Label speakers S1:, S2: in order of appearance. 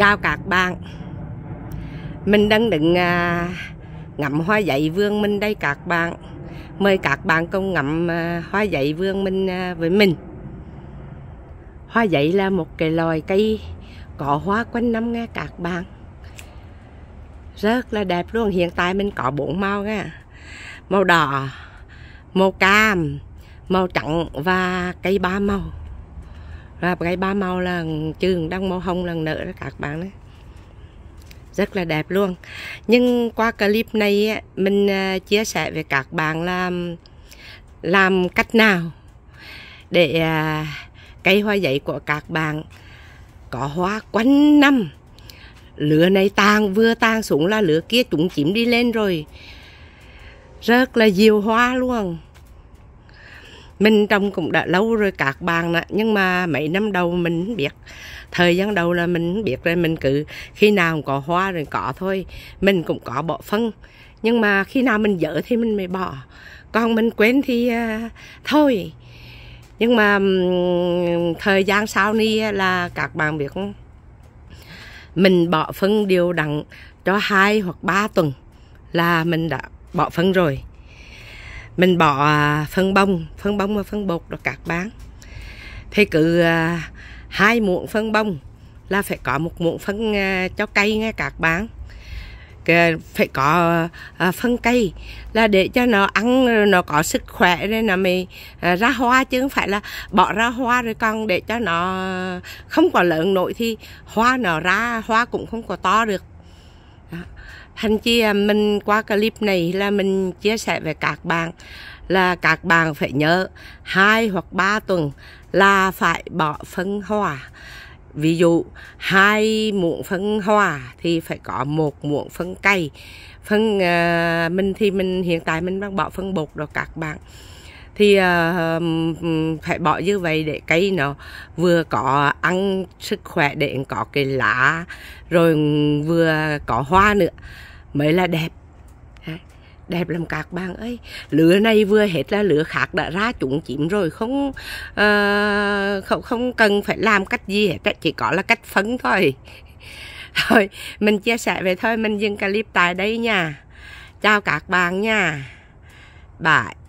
S1: chào các bạn mình đang đứng à, ngậm hoa dạy vương minh đây các bạn mời các bạn cùng ngắm à, hoa dạy vương minh à, với mình hoa dạy là một cái loài cây có hoa quanh năm nghe các bạn rất là đẹp luôn hiện tại mình có bốn màu nghe màu đỏ màu cam màu trắng và cây ba màu ra cây ba màu là trường đăng màu hồng lần nở đó các bạn đấy rất là đẹp luôn nhưng qua clip này mình à, chia sẻ với các bạn là làm cách nào để à, cây hoa giấy của các bạn có hoa quanh năm lửa này tàn vừa tàn xuống là lửa kia chúng chìm đi lên rồi rất là nhiều hoa luôn mình trồng cũng đã lâu rồi các bạn nè nhưng mà mấy năm đầu mình không biết thời gian đầu là mình không biết rồi mình cứ khi nào có hoa rồi có thôi mình cũng có bỏ phân nhưng mà khi nào mình dở thì mình mới bỏ còn mình quên thì uh, thôi nhưng mà um, thời gian sau này là các bạn biết không mình bỏ phân điều đặn cho hai hoặc ba tuần là mình đã bỏ phân rồi mình bỏ à, phân bông phân bông và phân bột rồi các bán thì cứ à, hai muỗng phân bông là phải có một muỗng phân à, cho cây nghe các bán. phải có phân cây là để cho nó ăn nó có sức khỏe nên là mình ra hoa chứ không phải là bỏ ra hoa rồi còn để cho nó không có lớn nổi thì hoa nó ra hoa cũng không có to được Đó. Thành chi à, mình qua clip này là mình chia sẻ với các bạn là các bạn phải nhớ hai hoặc ba tuần là phải bỏ phân hoa. Ví dụ hai muỗng phân hoa thì phải có một muỗng phân cây Phân uh, mình thì mình hiện tại mình đang bỏ phân bột rồi các bạn thì uh, phải bỏ như vậy để cây nó vừa có ăn sức khỏe để có cái lá rồi vừa có hoa nữa mới là đẹp đẹp làm các bạn ơi lửa này vừa hết là lửa khác đã ra chúng chín rồi không uh, không không cần phải làm cách gì hết chỉ có là cách phấn thôi thôi mình chia sẻ về thôi mình dừng clip tại đây nha chào các bạn nha bye